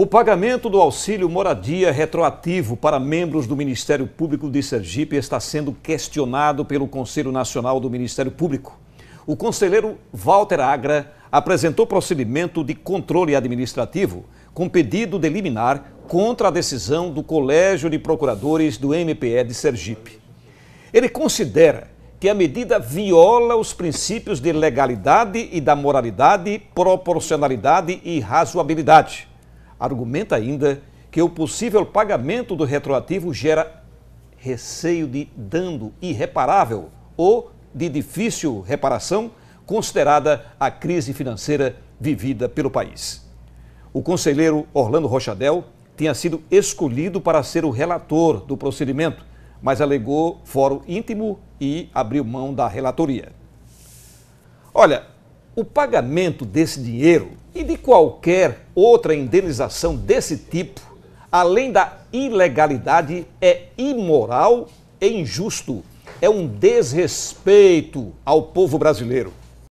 O pagamento do auxílio moradia retroativo para membros do Ministério Público de Sergipe está sendo questionado pelo Conselho Nacional do Ministério Público. O conselheiro Walter Agra apresentou procedimento de controle administrativo com pedido de liminar contra a decisão do Colégio de Procuradores do MPE de Sergipe. Ele considera que a medida viola os princípios de legalidade e da moralidade, proporcionalidade e razoabilidade Argumenta ainda que o possível pagamento do retroativo gera receio de dano irreparável ou de difícil reparação, considerada a crise financeira vivida pelo país. O conselheiro Orlando Rochadel tinha sido escolhido para ser o relator do procedimento, mas alegou fórum íntimo e abriu mão da relatoria. Olha, o pagamento desse dinheiro e de qualquer outra indenização desse tipo, além da ilegalidade, é imoral e injusto. É um desrespeito ao povo brasileiro.